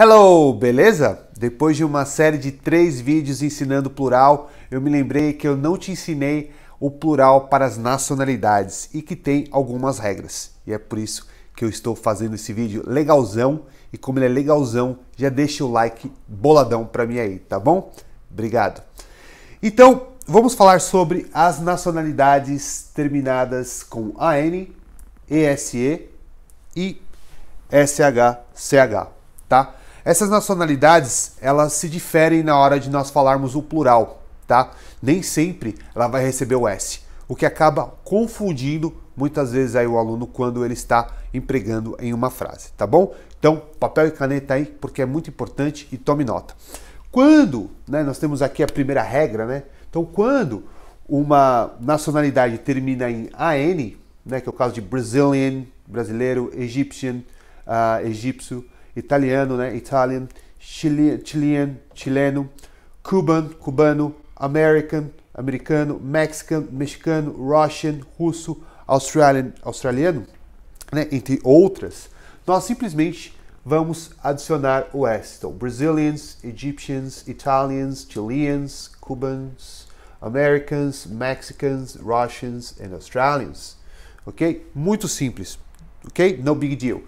Hello, beleza? Depois de uma série de três vídeos ensinando plural, eu me lembrei que eu não te ensinei o plural para as nacionalidades e que tem algumas regras. E é por isso que eu estou fazendo esse vídeo legalzão. E como ele é legalzão, já deixa o like boladão para mim aí, tá bom? Obrigado. Então, vamos falar sobre as nacionalidades terminadas com AN, ESE e SHCH, tá? Essas nacionalidades, elas se diferem na hora de nós falarmos o plural, tá? Nem sempre ela vai receber o S, o que acaba confundindo muitas vezes aí o aluno quando ele está empregando em uma frase, tá bom? Então, papel e caneta aí, porque é muito importante e tome nota. Quando, né, nós temos aqui a primeira regra, né? Então, quando uma nacionalidade termina em AN, né, que é o caso de Brazilian, brasileiro, Egyptian, uh, egípcio, italiano, né? Italian, Chile, Chilean, chileno, Cuban, cubano, American, americano, Mexican, mexicano, Russian, russo, Australian, australiano, né? entre outras, nós simplesmente vamos adicionar o S. Então, Brazilians, Egyptians, Italians, Chileans, Cubans, Americans, Mexicans, Russians and Australians. Ok? Muito simples. Ok? No big deal.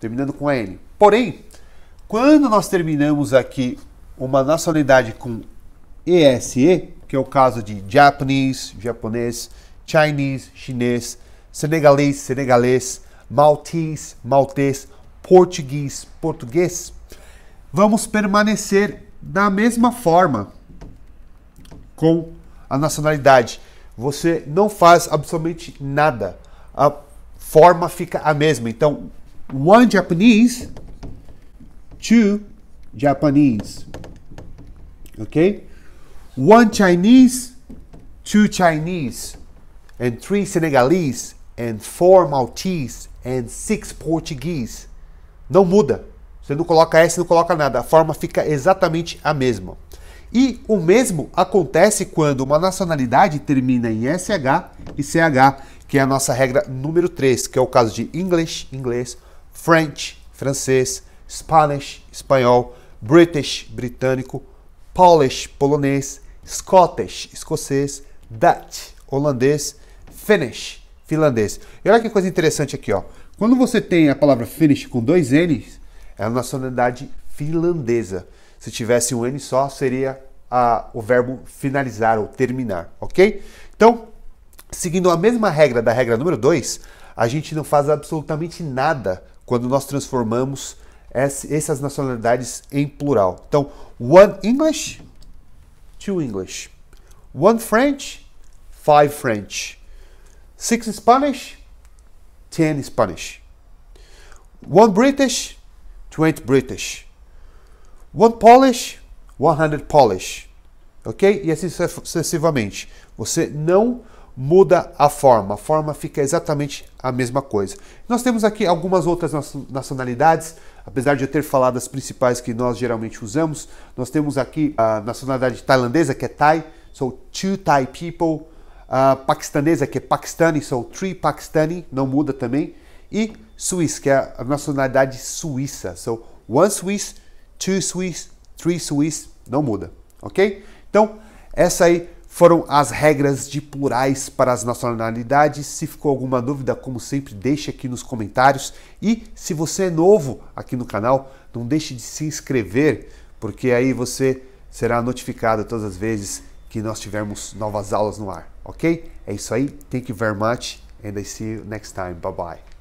Terminando com N. Porém, quando nós terminamos aqui uma nacionalidade com ESE, que é o caso de Japanese, japonês, Chinese, chinês, senegalês, senegalês, maltês, maltês, português, português, vamos permanecer da mesma forma com a nacionalidade. Você não faz absolutamente nada. A forma fica a mesma. Então, one Japanese two Japanese. Okay? One Chinese, two Chinese, and three Senegalese, and four Maltese, and six Portuguese. Não muda. Você não coloca S, não coloca nada. A forma fica exatamente a mesma. E o mesmo acontece quando uma nacionalidade termina em SH e CH, que é a nossa regra número 3, que é o caso de English, inglês, French, francês, Spanish, espanhol, British, britânico, Polish, polonês, Scottish, escocês, Dutch, holandês, Finnish, finlandês. E olha que coisa interessante aqui, ó. Quando você tem a palavra Finnish com dois N's, é a nacionalidade finlandesa. Se tivesse um N só, seria a, o verbo finalizar ou terminar, ok? Então, seguindo a mesma regra da regra número 2, a gente não faz absolutamente nada quando nós transformamos essas nacionalidades em plural. Então, one English, two English. One French, five French. Six Spanish, ten Spanish. One British, twenty British. One Polish, one hundred Polish. Ok? E assim sucessivamente. Você não muda a forma. A forma fica exatamente a mesma coisa. Nós temos aqui algumas outras nacionalidades Apesar de eu ter falado as principais que nós geralmente usamos, nós temos aqui a nacionalidade tailandesa, que é Thai, sou two Thai people, a paquistanesa, que é Pakistani, sou three Pakistani, não muda também, e Swiss, que é a nacionalidade suíça, sou one Swiss, two Swiss, three Swiss, não muda, ok? Então, essa aí foram as regras de plurais para as nacionalidades. Se ficou alguma dúvida, como sempre, deixe aqui nos comentários. E se você é novo aqui no canal, não deixe de se inscrever, porque aí você será notificado todas as vezes que nós tivermos novas aulas no ar, ok? É isso aí. Thank you very much and I see you next time. Bye bye.